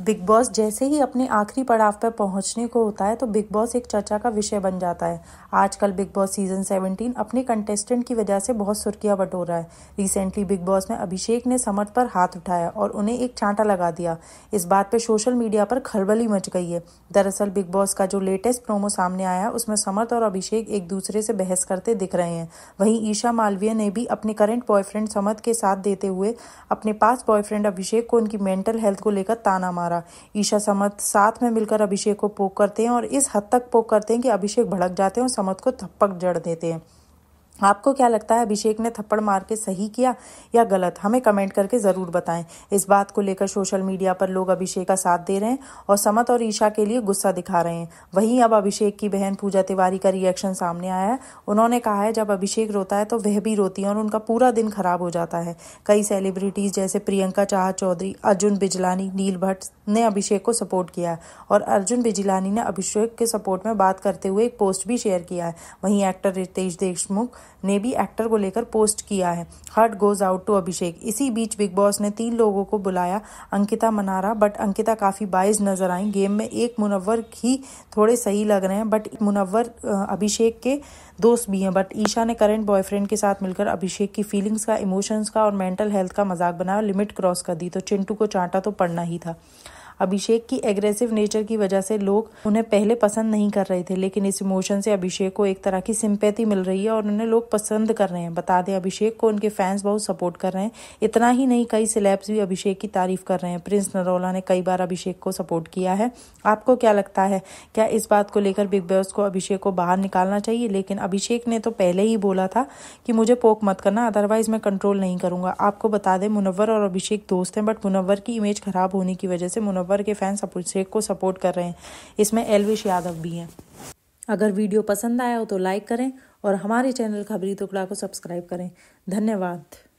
big boss जैसे ही अपने आखिरी पड़ाव पर पहुंचने को होता है तो बिग बॉस एक चर्चा का विषय बन जाता है आजकल बिग बॉस सीजन 17 अपने कंटेस्टेंट की वजह से बहुत सुर्खियां बटोर रहा है रिसेंटली बिग बॉस में अभिषेक ने समर्थ पर हाथ उठाया और उन्हें एक चांटा लगा दिया इस बात पर सोशल मीडिया पर खलबली मच गई है दरअसल बिग बॉस का जो लेटेस्ट प्रोमो सामने आया है उसमें समर्थ और अभिषेक एक दूसरे से बहस करते दिख रहे हैं वहीं ईशा मालवीय ने भी अपने करंट बॉयफ्रेंड समर्थ के साथ देते हुए अपने पास बॉयफ्रेंड अभिषेक को उनकी मेंटल हेल्थ को लेकर ताना मारा मारा ईशा समत साथ में मिलकर अभिषेक को पोक करते हैं और इस हद तक पोक करते हैं कि अभिषेक भड़क जाते हैं और समत को थप्पक जड़ देते हैं आपको क्या लगता है अभिषेक ने थप्पड़ मार के सही किया या गलत हमें कमेंट करके ज़रूर बताएं इस बात को लेकर सोशल मीडिया पर लोग अभिषेक का साथ दे रहे हैं और समत और ईशा के लिए गुस्सा दिखा रहे हैं वहीं अब अभिषेक की बहन पूजा तिवारी का रिएक्शन सामने आया है उन्होंने कहा है जब अभिषेक रोता है तो वह भी रोती है और उनका पूरा दिन खराब हो जाता है कई सेलिब्रिटीज़ जैसे प्रियंका चाह चौधरी अर्जुन बिजलानी नील भट्ट ने अभिषेक को सपोर्ट किया है और अर्जुन बिजलानी ने अभिषेक के सपोर्ट में बात करते हुए एक पोस्ट भी शेयर किया है वहीं एक्टर रितेश देशमुख ने भी एक्टर को लेकर पोस्ट किया है heart goes out to Abhishek इसी बीच बिग बॉस ने तीन लोगों को बुलाया अंकिता मनारा बट अंकिता काफ़ी बाइज नजर आई गेम में एक मुनवर ही थोड़े सही लग रहे हैं बट मुनवर अभिषेक के दोस्त भी हैं बट ईशा ने करंट बॉयफ्रेंड के साथ मिलकर अभिषेक की फीलिंग्स का इमोशंस का और मेंटल हेल्थ का मजाक बनाया लिमिट क्रॉस कर दी तो चिंटू को चांटा तो पड़ना ही था अभिषेक की एग्रेसिव नेचर की वजह से लोग उन्हें पहले पसंद नहीं कर रहे थे लेकिन इस इमोशन से अभिषेक को एक तरह की सिंपैथी मिल रही है और उन्हें लोग पसंद कर रहे हैं बता दें अभिषेक को उनके फैंस बहुत सपोर्ट कर रहे हैं इतना ही नहीं कई सिलेब्स भी अभिषेक की तारीफ कर रहे हैं प्रिंस नरोला ने कई बार अभिषेक को सपोर्ट किया है आपको क्या लगता है क्या इस बात को लेकर बिग बॉस को अभिषेक को बाहर निकालना चाहिए लेकिन अभिषेक ने तो पहले ही बोला था कि मुझे पोक मत करना अदरवाइज मैं कंट्रोल नहीं करूंगा आपको बता दें मुनव्वर और अभिषेक दोस्त हैं बट मुनव्वर की इमेज खराब होने की वजह से मुनव्वर बाबर के फैंस अभिषेक को सपोर्ट कर रहे हैं इसमें एलविश यादव भी हैं अगर वीडियो पसंद आया हो तो लाइक करें और हमारे चैनल खबरी टुकड़ा तो को सब्सक्राइब करें धन्यवाद